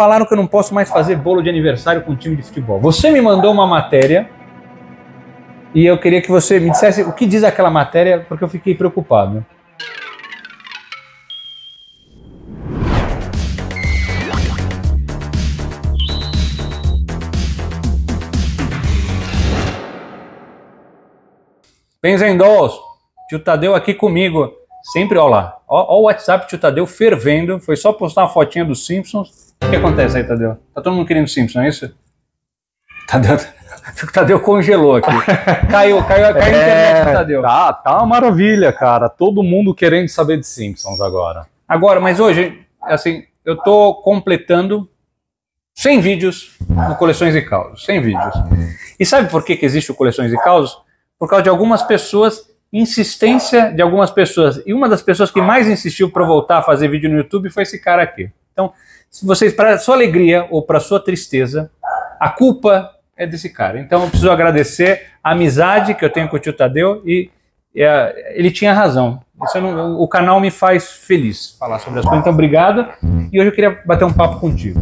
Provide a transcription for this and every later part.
falaram que eu não posso mais fazer bolo de aniversário com um time de futebol. Você me mandou uma matéria e eu queria que você me dissesse o que diz aquela matéria, porque eu fiquei preocupado. Penzendols, tio Tadeu aqui comigo. Sempre, Olá, lá. Olha o WhatsApp, tio Tadeu fervendo. Foi só postar uma fotinha dos Simpsons. O que acontece aí, Tadeu? Tá todo mundo querendo Simpsons, não é isso? Tadeu, Tadeu congelou aqui. caiu, caiu, caiu é, a internet é, Tadeu. Tá, tá uma maravilha, cara. Todo mundo querendo saber de Simpsons agora. Agora, mas hoje, assim, eu tô completando 100 vídeos no Coleções e Causos. 100 vídeos. E sabe por que, que existe o Coleções e Causos? Por causa de algumas pessoas, insistência de algumas pessoas. E uma das pessoas que mais insistiu para voltar a fazer vídeo no YouTube foi esse cara aqui. Então, se vocês, para sua alegria ou para sua tristeza, a culpa é desse cara. Então eu preciso agradecer a amizade que eu tenho com o tio Tadeu e, e a, ele tinha razão. Não, o canal me faz feliz falar sobre as coisas. Então obrigado e hoje eu queria bater um papo contigo.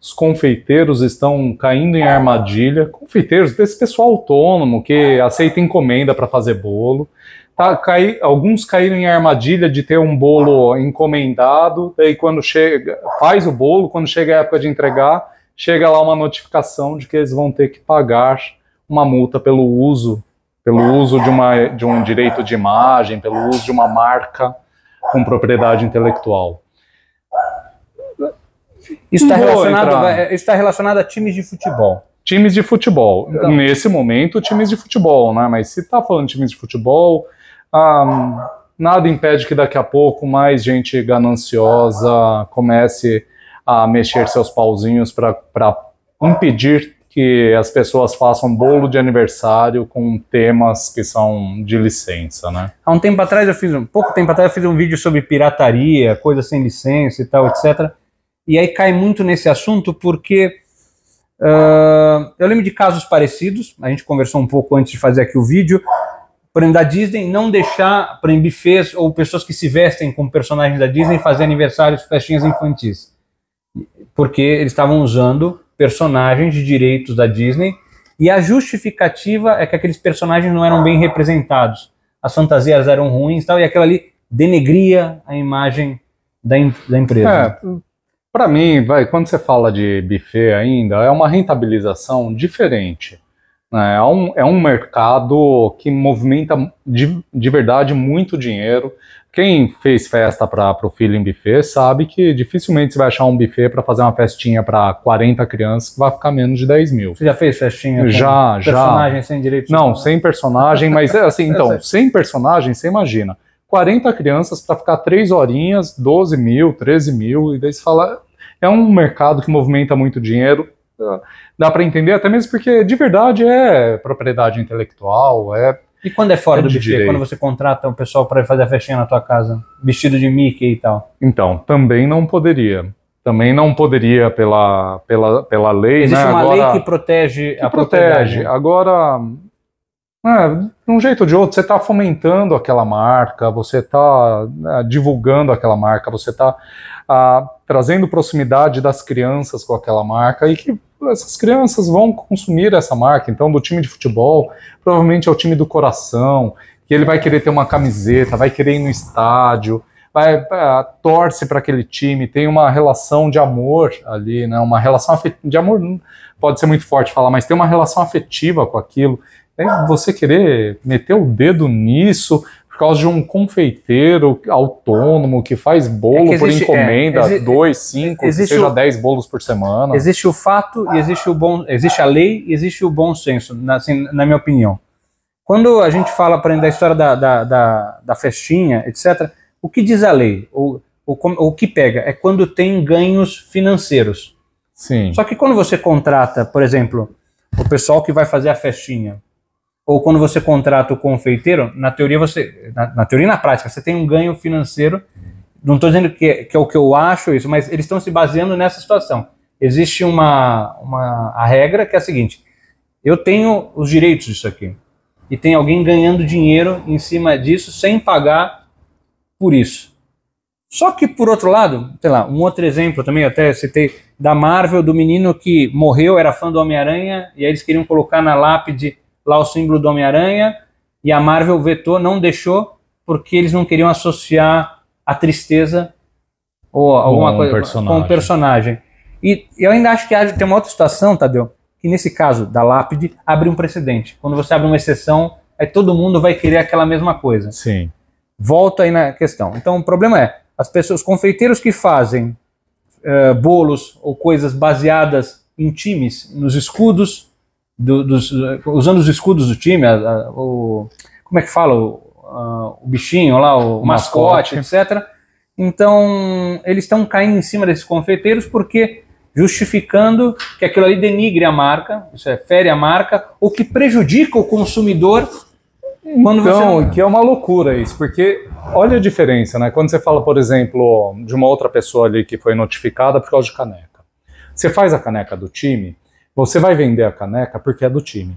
Os confeiteiros estão caindo em armadilha. Confeiteiros, desse pessoal autônomo que aceita encomenda para fazer bolo. Tá, cai, alguns caíram em armadilha de ter um bolo encomendado, e quando chega, faz o bolo, quando chega a época de entregar, chega lá uma notificação de que eles vão ter que pagar uma multa pelo uso, pelo uso de, uma, de um direito de imagem, pelo uso de uma marca com propriedade intelectual. Está relacionado, entrar... está relacionado a times de futebol times de futebol. Então, Nesse momento, times de futebol, né? Mas se está falando de times de futebol, ah, nada impede que daqui a pouco mais gente gananciosa comece a mexer seus pauzinhos para impedir que as pessoas façam bolo de aniversário com temas que são de licença, né? Há um tempo atrás eu fiz um pouco tempo atrás eu fiz um vídeo sobre pirataria, coisa sem licença e tal, etc. E aí cai muito nesse assunto porque uh, eu lembro de casos parecidos. A gente conversou um pouco antes de fazer aqui o vídeo Porém da Disney, não deixar, para em bufês ou pessoas que se vestem como personagens da Disney fazer aniversários, festinhas infantis. Porque eles estavam usando personagens de direitos da Disney e a justificativa é que aqueles personagens não eram bem representados. As fantasias eram ruins e tal, e aquela ali denegria a imagem da, da empresa. É, para mim, vai, quando você fala de buffet ainda, é uma rentabilização diferente. Né? É um, é um mercado que movimenta de, de verdade muito dinheiro. Quem fez festa para o filho em buffet sabe que dificilmente você vai achar um buffet para fazer uma festinha para 40 crianças que vai ficar menos de 10 mil. Você já fez festinha? já, já. Personagem sem direito? Não, sem personagem, mas é assim, então, sem personagem, você imagina. 40 crianças para ficar 3 horinhas, 12 mil, 13 mil, e daí você fala. É um mercado que movimenta muito dinheiro, Dá para entender, até mesmo porque de verdade é propriedade intelectual, é. E quando é fora é do buffet? Direito. Quando você contrata um pessoal para fazer a festinha na tua casa, vestido de Mickey e tal? Então, também não poderia. Também não poderia pela, pela, pela lei. Existe né? uma Agora, lei que protege que a protege. propriedade. Agora, né, de um jeito ou de outro, você está fomentando aquela marca, você está né, divulgando aquela marca, você está ah, trazendo proximidade das crianças com aquela marca e que essas crianças vão consumir essa marca. Então, do time de futebol, provavelmente é o time do coração, que ele vai querer ter uma camiseta, vai querer ir no estádio, vai é, torce para aquele time, tem uma relação de amor ali, né? Uma relação de amor hum, pode ser muito forte falar, mas tem uma relação afetiva com aquilo. É você querer meter o dedo nisso por causa de um confeiteiro autônomo que faz bolo é que existe, por é, encomenda, é, dois, cinco, seja o, dez bolos por semana. Existe o fato e existe o bom, existe a lei e existe o bom senso, na, assim, na minha opinião. Quando a gente fala para da história da, da, da, da, festinha, etc., o que diz a lei? O, o, o que pega? É quando tem ganhos financeiros. Sim. Só que quando você contrata, por exemplo, o pessoal que vai fazer a festinha, ou quando você contrata o confeiteiro, na teoria você, na, na teoria e na prática, você tem um ganho financeiro. Não estou dizendo que é, que é, o que eu acho isso, mas eles estão se baseando nessa situação. Existe uma, uma a regra que é a seguinte: eu tenho os direitos disso aqui e tem alguém ganhando dinheiro em cima disso sem pagar por isso. Só que por outro lado, sei lá, um outro exemplo também, até citei da Marvel, do menino que morreu, era fã do Homem-Aranha, e aí eles queriam colocar na lápide lá o símbolo do Homem-Aranha, e a Marvel vetou, não deixou, porque eles não queriam associar a tristeza ou alguma com coisa com o personagem. E eu ainda acho que tem uma outra situação, Tadeu, que nesse caso da lápide abre um precedente. Quando você abre uma exceção, aí todo mundo vai querer aquela mesma coisa. Sim. Volta aí na questão. Então o problema é, as pessoas, os confeiteiros que fazem uh, bolos ou coisas baseadas em times, nos escudos, do, dos, usando os escudos do time, a, a, o, como é que fala? O, a, o bichinho lá, o, o mascote, mascote, etc. Então, eles estão caindo em cima desses confeiteiros porque justificando que aquilo ali denigre a marca, isso é, fere a marca, ou que prejudica o consumidor quando então, você... que é uma loucura isso, porque olha a diferença, né? Quando você fala, por exemplo, de uma outra pessoa ali que foi notificada por causa de caneca. Você faz a caneca do time, você vai vender a caneca porque é do time.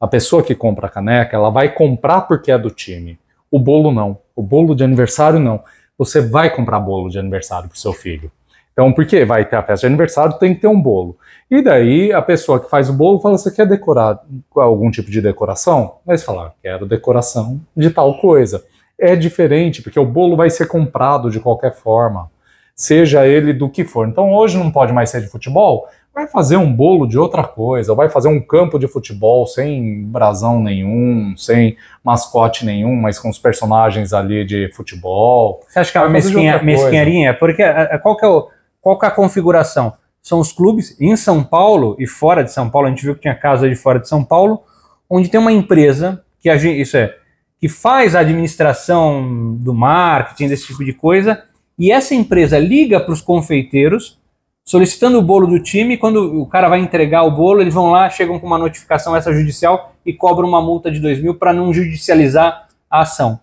A pessoa que compra a caneca, ela vai comprar porque é do time. O bolo não. O bolo de aniversário não. Você vai comprar bolo de aniversário para o seu filho. Então, porque vai ter a festa de aniversário, tem que ter um bolo. E daí a pessoa que faz o bolo fala: Você quer decorar algum tipo de decoração? Mas fala: ah, Quero decoração de tal coisa. É diferente, porque o bolo vai ser comprado de qualquer forma, seja ele do que for. Então, hoje não pode mais ser de futebol, vai fazer um bolo de outra coisa, vai fazer um campo de futebol sem brasão nenhum, sem mascote nenhum, mas com os personagens ali de futebol. Você acha que é uma mesquinha, mesquinharinha? Porque é, é, qual que, é o, qual que é a configuração? São os clubes em São Paulo e fora de São Paulo, a gente viu que tinha casa de fora de São Paulo, onde tem uma empresa que a gente, isso é, que faz a administração do marketing, desse tipo de coisa, e essa empresa liga para os confeiteiros solicitando o bolo do time. Quando o cara vai entregar o bolo, eles vão lá, chegam com uma notificação essa judicial e cobram uma multa de 2 mil para não judicializar a ação.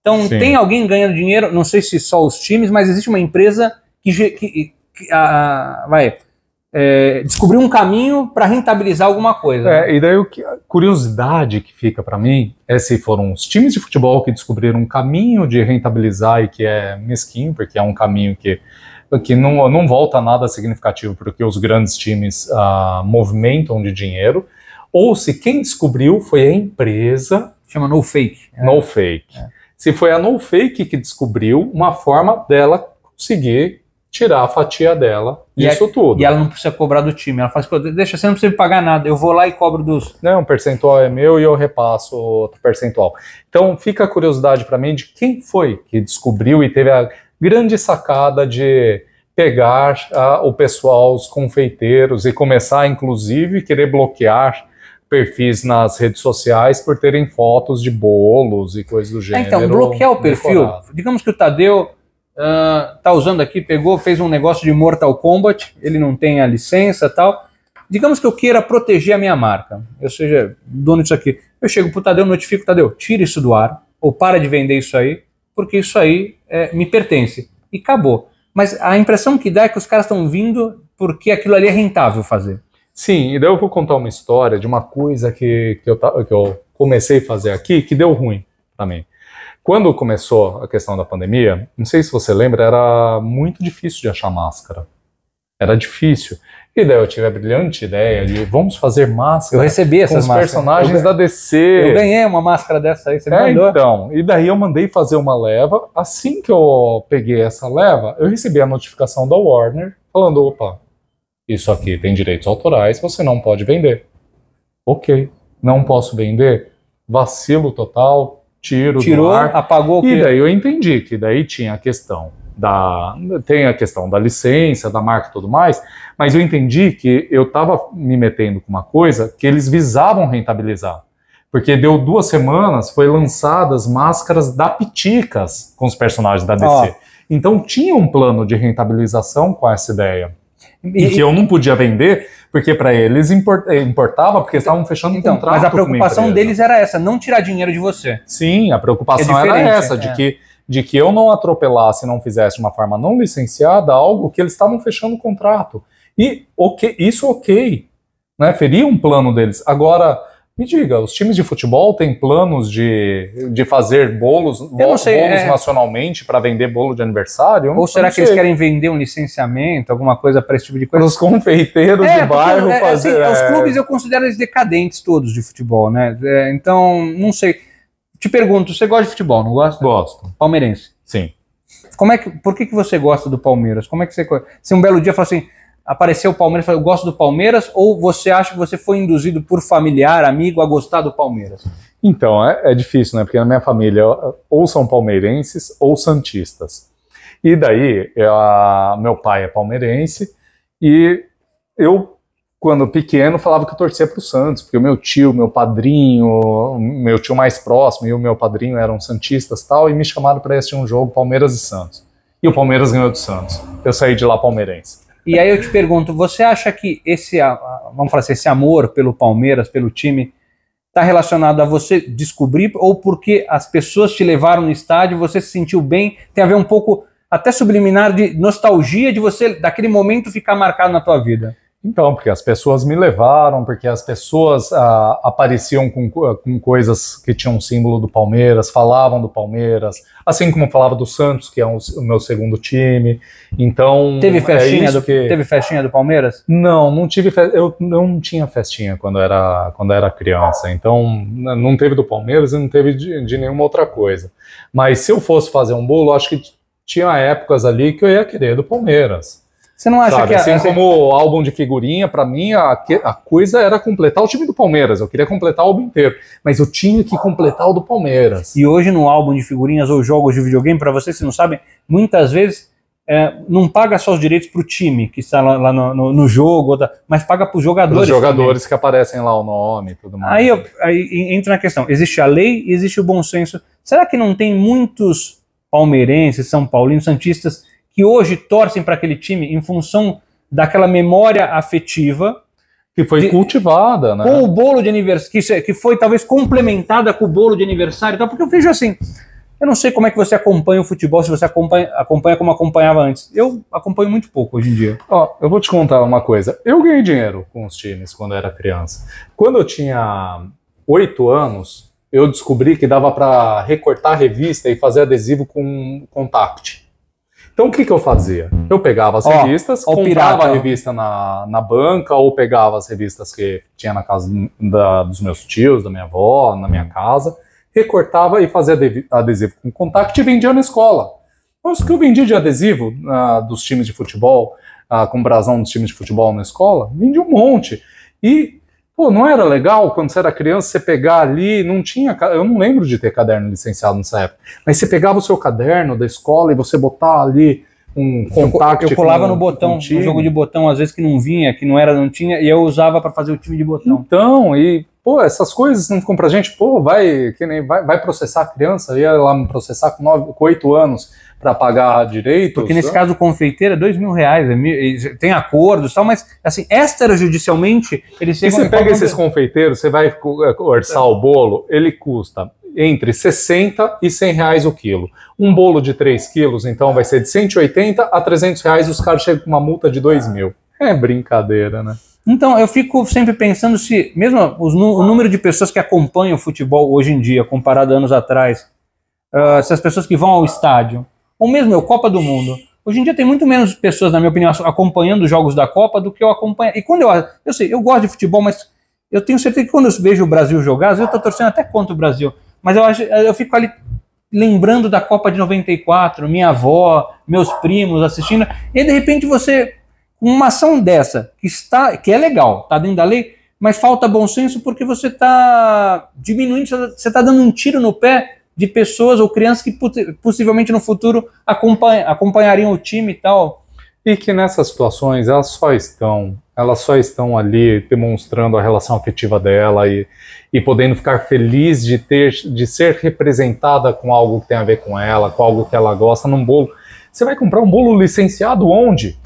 Então, Sim. tem alguém ganhando dinheiro, não sei se só os times, mas existe uma empresa que, que, que a, vai, é, descobriu um caminho para rentabilizar alguma coisa. É, e daí que, a curiosidade que fica para mim é se foram os times de futebol que descobriram um caminho de rentabilizar e que é mesquinho, porque é um caminho que que não, não volta nada significativo, porque os grandes times ah, movimentam de dinheiro, ou se quem descobriu foi a empresa. Chama no fake. É. No fake. É. Se foi a no fake que descobriu uma forma dela conseguir tirar a fatia dela isso disso tudo. E ela não precisa cobrar do time. Ela faz, assim, deixa, você não precisa me pagar nada, eu vou lá e cobro dos. Não, um percentual é meu e eu repasso outro percentual. Então fica a curiosidade para mim de quem foi que descobriu e teve a grande sacada de pegar ah, o pessoal, os confeiteiros, e começar, inclusive, querer bloquear perfis nas redes sociais por terem fotos de bolos e coisas do ah, então, gênero. Então, bloquear o perfil. Digamos que o Tadeu uh, tá usando aqui, pegou, fez um negócio de Mortal Kombat, ele não tem a licença tal. Digamos que eu queira proteger a minha marca, eu seja dono disso aqui. Eu chego pro Tadeu, notifico, Tadeu, tira isso do ar, ou para de vender isso aí, porque isso aí é, me pertence. E acabou. Mas a impressão que dá é que os caras estão vindo porque aquilo ali é rentável fazer. Sim, e daí eu vou contar uma história de uma coisa que, que, eu, que eu comecei a fazer aqui que deu ruim também. Quando começou a questão da pandemia, não sei se você lembra, era muito difícil de achar máscara. Era difícil. E daí eu tive a brilhante ideia de vamos fazer máscara. Eu recebi essas com os personagens eu, da DC. Eu ganhei uma máscara dessa aí, você é, mandou? Então, e daí eu mandei fazer uma leva. Assim que eu peguei essa leva, eu recebi a notificação da Warner falando: opa, isso aqui tem direitos autorais, você não pode vender. Ok, não posso vender. Vacilo total, tiro. Tirou, apagou o quê? E daí eu entendi que daí tinha a questão da tem a questão da licença, da marca e tudo mais, mas eu entendi que eu estava me metendo com uma coisa que eles visavam rentabilizar. Porque deu duas semanas, foi lançadas máscaras da Piticas com os personagens da DC. Oh. Então tinha um plano de rentabilização com essa ideia. E, e que eu não podia vender, porque para eles eh, importava, porque estavam fechando então, contrato. Mas a preocupação deles era essa, não tirar dinheiro de você. Sim, a preocupação é era essa, é. de que de que eu não atropelasse e não fizesse de uma forma não licenciada algo que eles estavam fechando o contrato. E okay, isso ok, né? feria um plano deles. Agora, me diga, os times de futebol têm planos de, de fazer bolos, bolos sei, é... nacionalmente para vender bolo de aniversário? Ou será que eles querem vender um licenciamento, alguma coisa para esse tipo de coisa? Para os confeiteiros é, de bairro é, é assim, fazer. Assim, Os é. clubes eu considero eles decadentes todos de futebol, né? então, não sei te pergunto, você gosta de futebol, não gosta? Gosto. Palmeirense. Sim. Como é que, por que, que você gosta do Palmeiras? Como é que você. Se um belo dia fala assim, apareceu o Palmeiras, fala, eu gosto do Palmeiras, ou você acha que você foi induzido por familiar, amigo, a gostar do Palmeiras? Então, é, é difícil, né? Porque na minha família ou são palmeirenses ou santistas. E daí, eu, a, meu pai é palmeirense e eu quando pequeno, falava que eu torcia para o Santos, porque o meu tio, meu padrinho, meu tio mais próximo e o meu padrinho eram santistas tal, e me chamaram para assistir um jogo Palmeiras e Santos. E o Palmeiras ganhou do Santos. Eu saí de lá palmeirense. E aí eu te pergunto, você acha que esse, vamos falar assim, esse amor pelo Palmeiras, pelo time, está relacionado a você descobrir ou porque as pessoas te levaram no estádio, você se sentiu bem, tem a ver um pouco até subliminar de nostalgia de você daquele momento ficar marcado na tua vida? Então, porque as pessoas me levaram, porque as pessoas ah, apareciam com, ah, com coisas que tinham símbolo do Palmeiras, falavam do Palmeiras, assim como falava do Santos, que é um, o meu segundo time. Então. Teve é festinha, é do, que... teve festinha do Palmeiras? Não, não tive. Fe... Eu não tinha festinha quando era, quando era criança. Então, não teve do Palmeiras e não teve de, de nenhuma outra coisa. Mas se eu fosse fazer um bolo, acho que tinha épocas ali que eu ia querer do Palmeiras você não acha Sabe, que. assim a... como álbum de figurinha, para mim a, a, coisa era completar o time do Palmeiras. Eu queria completar o álbum inteiro, mas eu tinha que completar o do Palmeiras. E hoje, no álbum de figurinhas ou jogos de videogame, para vocês que não sabem, muitas vezes é, não paga só os direitos para o time que está lá, lá no, no, no, jogo, mas paga para os jogadores. Os jogadores também. que aparecem lá o nome tudo mais. Aí, aí, entra na questão: existe a lei, existe o bom senso. Será que não tem muitos palmeirenses, São Paulinos, Santistas que hoje torcem para aquele time em função daquela memória afetiva. Que foi de, cultivada, né? Com o bolo de aniversário, que, é, que foi talvez complementada com o bolo de aniversário tal, porque eu vejo assim. Eu não sei como é que você acompanha o futebol, se você acompanha, acompanha como acompanhava antes. Eu acompanho muito pouco hoje em dia. Ó, eu vou te contar uma coisa. Eu ganhei dinheiro com os times quando eu era criança. Quando eu tinha oito anos, eu descobri que dava para recortar a revista e fazer adesivo com contact. Então o que, que eu fazia? Eu pegava as ó, revistas, ó, comprava a revista na, na banca, ou pegava as revistas que tinha na casa da, dos meus tios, da minha avó, na minha casa, recortava e fazia adesivo com contact e vendia na escola. Mas o que eu vendi de adesivo ah, dos times de futebol, ah, com brasão dos times de futebol na escola, vendi um monte. E Pô, não era legal quando você era criança você pegar ali, não tinha, eu não lembro de ter caderno licenciado nessa época, mas você pegava o seu caderno da escola e você botava ali um contato. Eu, eu colava com, no botão, um no jogo de botão, às vezes que não vinha, que não era, não tinha, e eu usava para fazer o time de botão. Então, e pô, essas coisas não ficam pra gente, pô, vai, que nem vai, vai processar a criança, ia lá me processar com, nove, com oito anos para pagar direito. Porque nesse né? caso o confeiteiro é dois mil reais, é mil, tem acordos e tal, mas assim, extrajudicialmente eles chegam... E você pega esses confeiteiros, você vai é, orçar o bolo, ele custa entre 60 e 100 reais o quilo. Um bolo de 3 quilos, então, vai ser de 180 a 300 reais, os caras chegam com uma multa de 2 mil. É brincadeira, né? Então, eu fico sempre pensando se, mesmo os, o número de pessoas que acompanham o futebol hoje em dia, comparado a anos atrás, uh, se as pessoas que vão ao estádio, ou mesmo eu, Copa do Mundo. Hoje em dia tem muito menos pessoas, na minha opinião, acompanhando os jogos da Copa do que eu acompanho. E quando eu. Eu sei, eu gosto de futebol, mas eu tenho certeza que quando eu vejo o Brasil jogar, às vezes eu estou torcendo até contra o Brasil. Mas eu, acho, eu fico ali lembrando da Copa de 94, minha avó, meus primos assistindo. E de repente você, com uma ação dessa, que, está, que é legal, está dentro da lei, mas falta bom senso porque você está diminuindo, você está tá dando um tiro no pé de pessoas ou crianças que possivelmente no futuro acompanha, acompanhariam o time e tal. E que nessas situações elas só estão, elas só estão ali demonstrando a relação afetiva dela e, e podendo ficar feliz de ter, de ser representada com algo que tem a ver com ela, com algo que ela gosta, num bolo. Você vai comprar um bolo licenciado onde?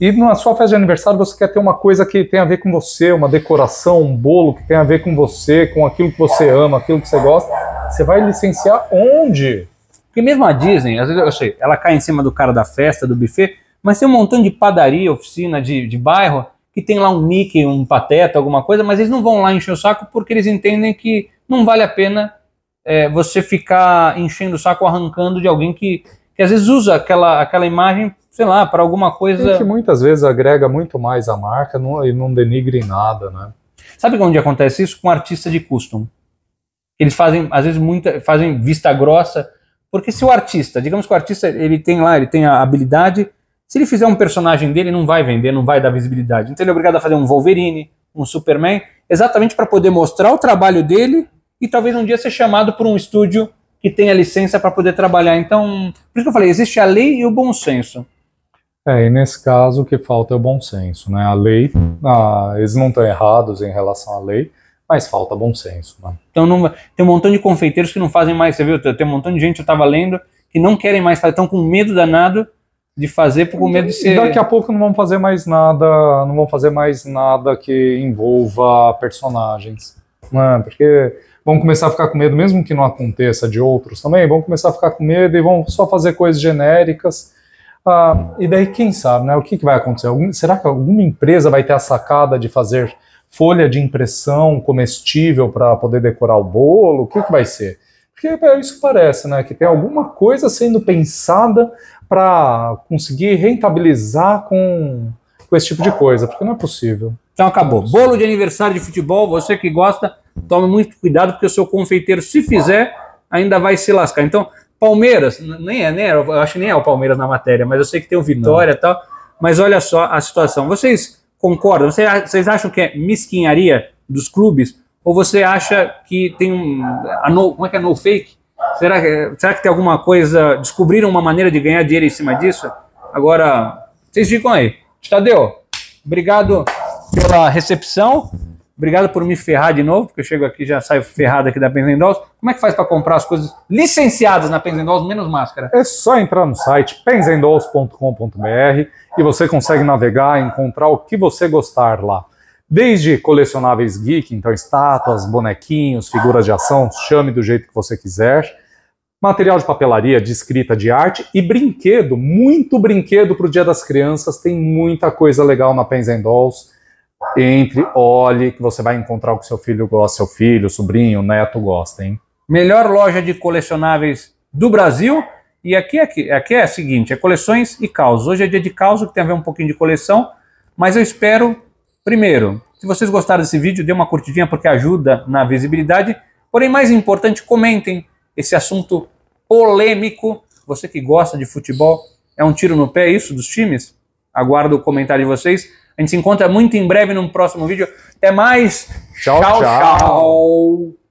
E na sua festa de aniversário você quer ter uma coisa que tem a ver com você, uma decoração, um bolo que tem a ver com você, com aquilo que você ama, aquilo que você gosta. Você vai licenciar onde? Porque mesmo a Disney, às vezes eu sei, ela cai em cima do cara da festa, do buffet, mas tem um montão de padaria, oficina de, de bairro, que tem lá um Mickey, um Pateta, alguma coisa, mas eles não vão lá encher o saco porque eles entendem que não vale a pena é, você ficar enchendo o saco, arrancando de alguém que, que às vezes usa aquela, aquela imagem, sei lá, para alguma coisa. que muitas vezes agrega muito mais à marca não, e não denigre em nada, né? Sabe onde acontece isso? Com artista de custom. Eles fazem, às vezes, muita, fazem vista grossa, porque se o artista, digamos que o artista, ele tem lá, ele tem a habilidade, se ele fizer um personagem dele, não vai vender, não vai dar visibilidade. Então ele é obrigado a fazer um Wolverine, um Superman, exatamente para poder mostrar o trabalho dele e talvez um dia ser chamado por um estúdio que tenha licença para poder trabalhar. Então, por isso que eu falei, existe a lei e o bom senso. É, e nesse caso o que falta é o bom senso, né? A lei, ah, eles não estão errados em relação à lei, mais falta bom senso. mano Então não, tem um montão de confeiteiros que não fazem mais, você viu? Tem um montão de gente, eu estava lendo, que não querem mais, estão tá, com medo danado de fazer por medo de ser. Daqui a pouco não vão fazer mais nada, não vão fazer mais nada que envolva personagens, né? Porque vão começar a ficar com medo, mesmo que não aconteça de outros também, vão começar a ficar com medo e vão só fazer coisas genéricas. Ah, e daí quem sabe, né? O que, que vai acontecer? Algum, será que alguma empresa vai ter a sacada de fazer folha de impressão comestível para poder decorar o bolo? O que, que vai ser? Porque é isso que parece, né? Que tem alguma coisa sendo pensada para conseguir rentabilizar com, com esse tipo de coisa, porque não é possível. Então acabou. Bolo de aniversário de futebol, você que gosta, tome muito cuidado, porque o seu confeiteiro, se fizer, ainda vai se lascar. Então, Palmeiras, nem é, nem é, eu acho que nem é o Palmeiras na matéria, mas eu sei que tem o Vitória e tal. Mas olha só a situação. Vocês concordam? Vocês acham que é mesquinharia dos clubes? Ou você acha que tem um. No, como é que é? No fake? Será que, será que tem alguma coisa. Descobriram uma maneira de ganhar dinheiro em cima disso? Agora, vocês ficam aí. Tadeu, obrigado pela recepção. Obrigado por me ferrar de novo, porque eu chego aqui já saio ferrado aqui da Penzendolls. Como é que faz para comprar as coisas licenciadas na Penzendolls, menos máscara? É só entrar no site penzendolls.com.br e você consegue navegar e encontrar o que você gostar lá. Desde colecionáveis geek, então estátuas, bonequinhos, figuras de ação, chame do jeito que você quiser. Material de papelaria, de escrita, de arte e brinquedo, muito brinquedo para o Dia das Crianças. Tem muita coisa legal na Penzendols. Entre, olhe, que você vai encontrar o que seu filho gosta, seu filho, sobrinho, neto gosta, hein? Melhor loja de colecionáveis do Brasil. E aqui, aqui, aqui é a seguinte: é coleções e caos. Hoje é dia de caos, que tem a ver um pouquinho de coleção, mas eu espero, primeiro, se vocês gostaram desse vídeo, dê uma curtidinha porque ajuda na visibilidade. Porém, mais importante, comentem esse assunto polêmico. Você que gosta de futebol, é um tiro no pé isso dos times? Aguardo o comentário de vocês. A gente se encontra muito em breve num próximo vídeo. Até mais. tchau. tchau. tchau. tchau.